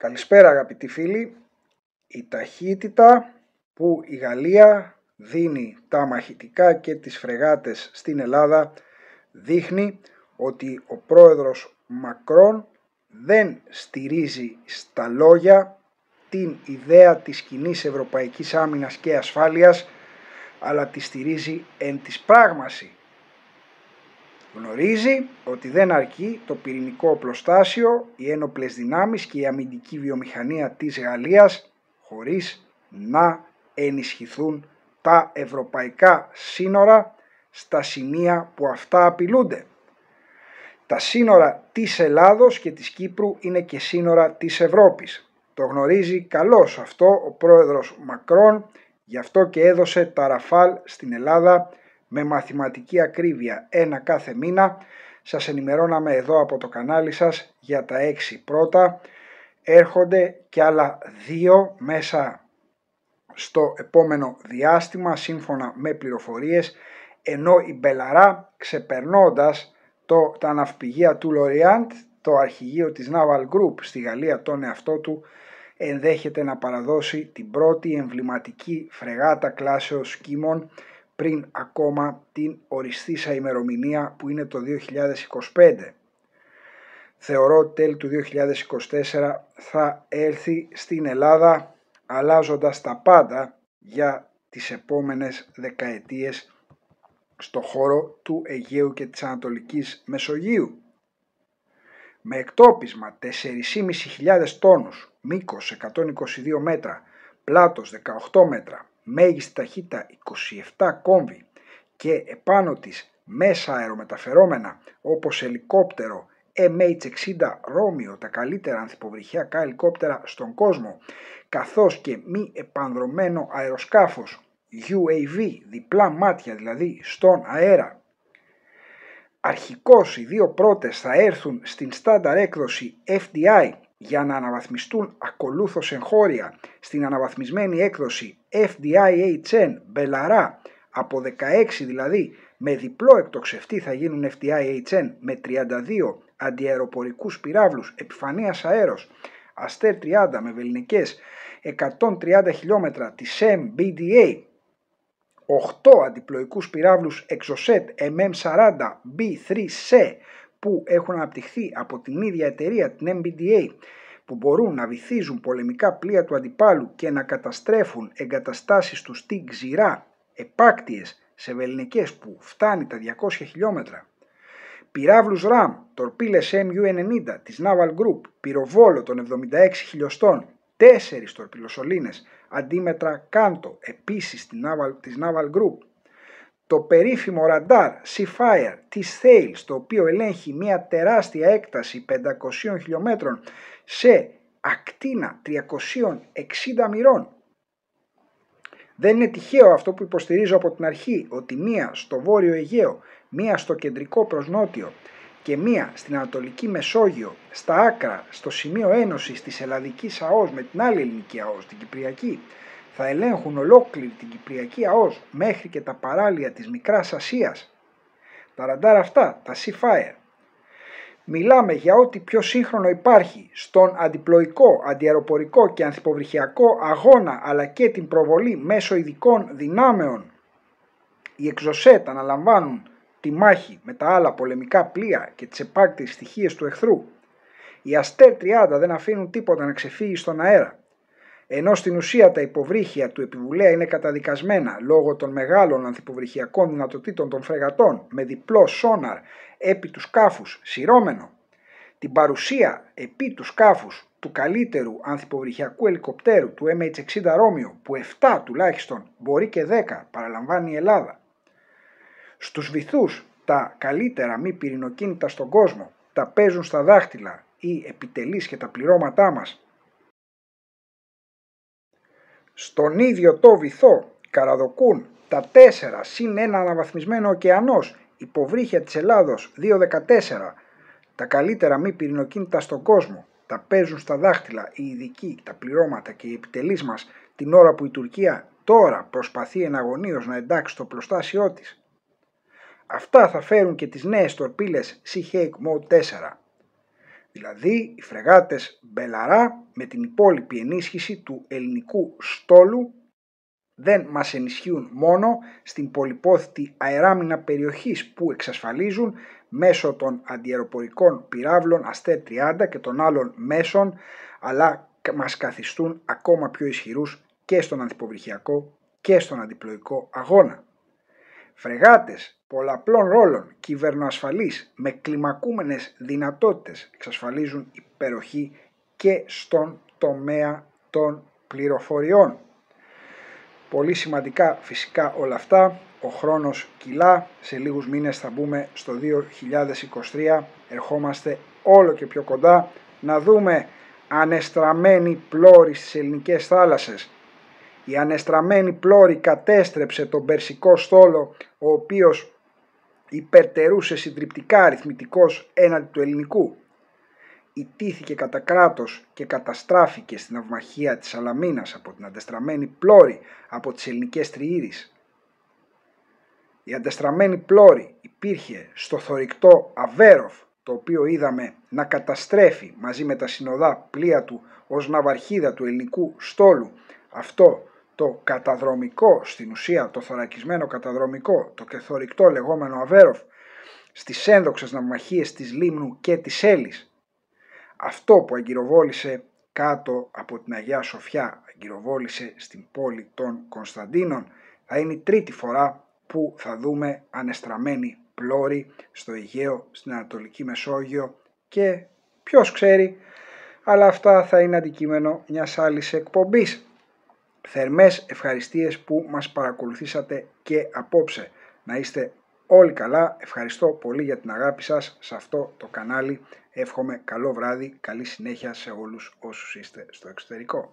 Καλησπέρα αγαπητοί φίλοι. Η ταχύτητα που η Γαλλία δίνει τα μαχητικά και τις φρεγάτες στην Ελλάδα δείχνει ότι ο πρόεδρος Μακρόν δεν στηρίζει στα λόγια την ιδέα της κοινή ευρωπαϊκής άμυνας και ασφάλειας αλλά τη στηρίζει εν της πράγμασης. Γνωρίζει ότι δεν αρκεί το πυρηνικό οπλοστάσιο, οι ένοπλες δυνάμεις και η αμυντική βιομηχανία της Γαλλίας χωρίς να ενισχυθούν τα ευρωπαϊκά σύνορα στα σημεία που αυτά απειλούνται. Τα σύνορα της Ελλάδος και της Κύπρου είναι και σύνορα της Ευρώπης. Το γνωρίζει καλώς αυτό ο πρόεδρος Μακρόν, γι' αυτό και έδωσε τα Ραφάλ στην Ελλάδα με μαθηματική ακρίβεια ένα κάθε μήνα. Σας ενημερώναμε εδώ από το κανάλι σας για τα 6 πρώτα. Έρχονται και άλλα δύο μέσα στο επόμενο διάστημα σύμφωνα με πληροφορίες ενώ η Μπελαρά ξεπερνώντας το, τα ναυπηγεία του Λοριάντ, το αρχηγείο της Naval Group στη Γαλλία τον εαυτό του ενδέχεται να παραδώσει την πρώτη εμβληματική φρεγάτα κλάσεως σκήμων πριν ακόμα την οριστήσα ημερομηνία που είναι το 2025. Θεωρώ τέλη του 2024 θα έρθει στην Ελλάδα αλλάζοντας τα πάντα για τις επόμενες δεκαετίες στο χώρο του Αιγαίου και της Ανατολικής Μεσογείου. Με εκτόπισμα 4.500 τόνους, μήκος 122 μέτρα, πλάτος 18 μέτρα, μέγιστη ταχύτητα 27 κόμβι και επάνω της μέσα αερομεταφερόμενα όπως ελικόπτερο MH60 Romeo, τα καλύτερα ανθυποβρυχιακά ελικόπτερα στον κόσμο, καθώς και μη επανδρομένο αεροσκάφος UAV, διπλά μάτια δηλαδή στον αέρα. Αρχικώς οι δύο πρώτες θα έρθουν στην στάνταρ έκδοση FDI για να αναβαθμιστούν ακολούθως εγχώρια στην αναβαθμισμένη έκδοση FDIHN Μπελαρά από 16 δηλαδή με διπλό εκτοξευτή θα γίνουν FDIHN με 32 αντιαεροπορικούς πυράβλους επιφανείας αέρος Αστέρ 30 με βελνικές 130 χιλιόμετρα της MBDA 8 αντιπλοϊκούς πυράβλους Exocet MM40 B3C που έχουν αναπτυχθεί από την ίδια εταιρεία, την MBDA, που μπορούν να βυθίζουν πολεμικά πλοία του αντιπάλου και να καταστρέφουν εγκαταστάσεις τους στην ξηρά, επάκτιες, σε βεληνικές που φτάνει τα 200 χιλιόμετρα. Πυράβλους RAM, τορπίλες MU-90 της Naval Group, πυροβόλο των 76 χιλιοστών, τέσσερις τορπιλοσολίνες, αντίμετρα κάντο επίσης της Naval Group, το περίφημο ραντάρ Seafire της Thales, το οποίο ελέγχει μια τεράστια έκταση 500 χιλιόμετρων σε ακτίνα 360 μοιρών. Δεν είναι τυχαίο αυτό που υποστηρίζω από την αρχή, ότι μία στο βόρειο Αιγαίο, μία στο κεντρικό προς νότιο και μία στην Ανατολική Μεσόγειο, στα άκρα, στο σημείο ένωσης της Ελλαδικής ΑΟΣ με την άλλη ελληνική ΑΟΣ, την Κυπριακή, θα ελέγχουν ολόκληρη την Κυπριακή ΑΟΣ μέχρι και τα παράλια της Μικράς Ασίας. Τα ραντάρ αυτά, τα Sea Fire. Μιλάμε για ό,τι πιο σύγχρονο υπάρχει στον αντιπλοϊκό, αντιαεροπορικό και ανθυποβρυχιακό αγώνα αλλά και την προβολή μέσω ειδικών δυνάμεων. Οι εξωσέτ αναλαμβάνουν τη μάχη με τα άλλα πολεμικά πλοία και τις επάκτης στοιχείες του εχθρού. Οι Αστέρ 30 δεν αφήνουν τίποτα να ξεφύγει στον αέρα. Ενώ στην ουσία τα υποβρύχια του επιβουλέα είναι καταδικασμένα λόγω των μεγάλων ανθυποβρυχιακών δυνατοτήτων των φρεγατών με διπλό σόναρ επί τους σκάφους σειρώμενο, την παρουσία επί τους σκάφους του καλύτερου ανθυποβρυχιακού ελικοπτέρου του MH60 Ρώμιο που 7 τουλάχιστον μπορεί και 10 παραλαμβάνει η Ελλάδα. Στους βυθούς τα καλύτερα μη πυρηνοκίνητα στον κόσμο τα παίζουν στα δάχτυλα ή επιτελείς και τα πληρώματά μας στον ίδιο το βυθό καραδοκούν τα τέσσερα συν ένα αναβαθμισμένο ωκεανός υποβρύχια της Ελλάδος 214 τα καλύτερα μη πυρηνοκίνητα στον κόσμο τα παίζουν στα δάχτυλα οι ειδικοί, τα πληρώματα και οι επιτελείς μας την ώρα που η Τουρκία τώρα προσπαθεί εναγωνίως να εντάξει το πλωστάσιό της. Αυτά θα φέρουν και τις νέες τορπίλες Sea 4 δηλαδή οι φρεγάτες Μπελαρά με την υπόλοιπη ενίσχυση του ελληνικού στόλου δεν μας ενισχύουν μόνο στην πολυπόθητη αεράμινα περιοχής που εξασφαλίζουν μέσω των αντιεροπορικών πυράβλων Αστέ 30 και των άλλων μέσων αλλά μας καθιστούν ακόμα πιο ισχυρούς και στον ανθιποβρυχιακό και στον αντιπλοϊκό αγώνα φρεγάτες πολλαπλών ρόλων κυβερνοασφαλής με κλιμακούμενες δυνατότητες εξασφαλίζουν υπεροχή και στον τομέα των πληροφοριών. Πολύ σημαντικά φυσικά όλα αυτά, ο χρόνος κιλά, σε λίγους μήνες θα μπούμε στο 2023, ερχόμαστε όλο και πιο κοντά, να δούμε ανεστραμμένη πλώρη στις ελληνικές θάλασσες, η ανεστραμμένη πλώρη κατέστρεψε τον περσικό στόλο, ο οποίος υπερτερούσε συντριπτικά αριθμητικός έναντι του ελληνικού. Ιτήθηκε κατά κράτος και καταστράφηκε στην αυμαχία της Αλαμίνας από την αντεστραμμένη πλώρη από τις ελληνικές τριήρεις. Η αντεστραμμένη πλώρη υπήρχε στο θορυκτό Αβέροφ, το οποίο είδαμε να καταστρέφει μαζί με τα συνοδά πλοία του ως ναυαρχίδα του ελληνικού στόλου. Αυτό το καταδρομικό, στην ουσία το θωρακισμένο καταδρομικό, το κεθορικτό λεγόμενο αβέροφ, στις ένδοξες ναυμαχίες της Λίμνου και της Έλλης. Αυτό που αγκυροβόλησε κάτω από την Αγία Σοφιά, αγκυροβόλησε στην πόλη των Κωνσταντίνων, θα είναι η τρίτη φορά που θα δούμε ανεστραμμένη πλώρη στο Αιγαίο, στην Ανατολική Μεσόγειο και ποιος ξέρει, αλλά αυτά θα είναι αντικείμενο μιας άλλης εκπομπής. Θερμές ευχαριστίες που μας παρακολουθήσατε και απόψε. Να είστε όλοι καλά. Ευχαριστώ πολύ για την αγάπη σας σε αυτό το κανάλι. Εύχομαι καλό βράδυ, καλή συνέχεια σε όλους όσους είστε στο εξωτερικό.